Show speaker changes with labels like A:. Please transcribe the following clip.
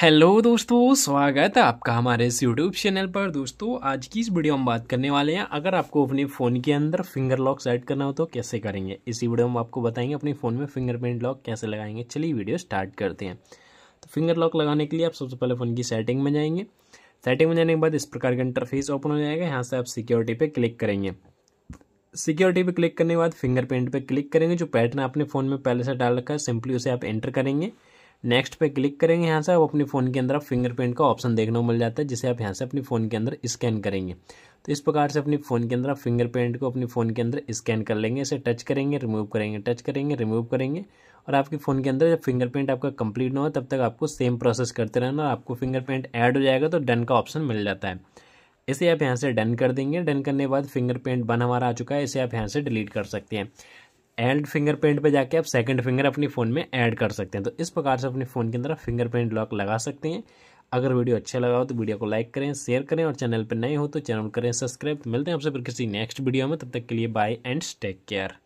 A: hello दोस्तों स्वागत है आपका हमारे इस यूट्यूब चैनल पर दोस्तों आज की इस वीडियो में बात करने वाले हैं अगर आपको अपने फ़ोन के अंदर फिंगर लॉक सेट करना हो तो कैसे करेंगे इसी वीडियो में आपको बताएंगे अपने फ़ोन में फिंगरप्रिंट लॉक कैसे लगाएंगे चलिए वीडियो स्टार्ट करते हैं तो फिंगर लॉक लगाने के लिए आप सबसे पहले फ़ोन की सेटिंग में जाएंगे सेटिंग में जाने के बाद इस प्रकार का इंटरफेस ओपन हो जाएगा यहाँ से आप सिक्योरिटी पर क्लिक करेंगे सिक्योरिटी पर क्लिक करने के बाद फिंगरप्रिंट पर क्लिक करेंगे जो पैटर्न आपने फ़ोन में पहले से डाल रखा है सिंपली उसे आप एंटर करेंगे नेक्स्ट पे क्लिक करेंगे यहाँ से आप अपने फ़ोन के अंदर आप फिंगरप्रिंट का ऑप्शन देखने को मिल जाता है जिसे आप यहाँ से अपने फ़ोन के अंदर स्कैन करेंगे तो इस प्रकार से अपने फ़ोन के अंदर आप फिंगरप्रिंट को अपने फ़ोन के अंदर स्कैन कर लेंगे इसे टच करेंगे रिमूव करेंगे टच करेंगे रिमूव करेंगे और आपके फ़ोन के अंदर जब फिंगरप्रिंट आपका कंप्लीट ना हो तब तक आपको सेम प्रोसेस करते रहना और आपको फिंगरप्रिंट ऐड हो जाएगा तो डन का ऑप्शन मिल जाता है इसे आप यहाँ से डन कर देंगे डन करने के बाद फिंगरप्रिंट बन हमारा आ चुका है इसे आप यहाँ से डिलीट कर सकते हैं एंड फिंगरप्रिंट पे जाके आप सेकंड फिंगर अपनी फ़ोन में ऐड कर सकते हैं तो इस प्रकार से अपने फ़ोन के अंदर फिंगरप्रिंट लॉक लगा सकते हैं अगर वीडियो अच्छा लगा हो तो वीडियो को लाइक करें शेयर करें और चैनल पर नए हो तो चैनल करें सब्सक्राइब मिलते हैं आपसे फिर किसी नेक्स्ट वीडियो में तब तक के लिए बाय एंड टेक केयर